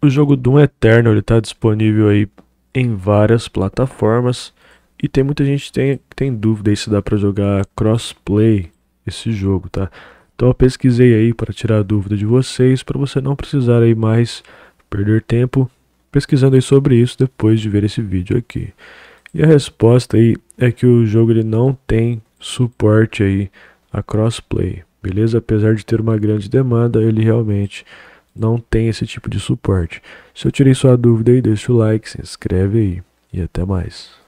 O jogo Doom Eternal ele tá disponível aí em várias plataformas e tem muita gente que tem, tem dúvida aí se dá para jogar crossplay esse jogo, tá? Então eu pesquisei aí para tirar a dúvida de vocês, para você não precisar aí mais perder tempo pesquisando aí sobre isso depois de ver esse vídeo aqui. E a resposta aí é que o jogo ele não tem suporte aí a crossplay, beleza? Apesar de ter uma grande demanda, ele realmente não tem esse tipo de suporte. Se eu tirei sua dúvida aí, deixa o like, se inscreve aí e até mais.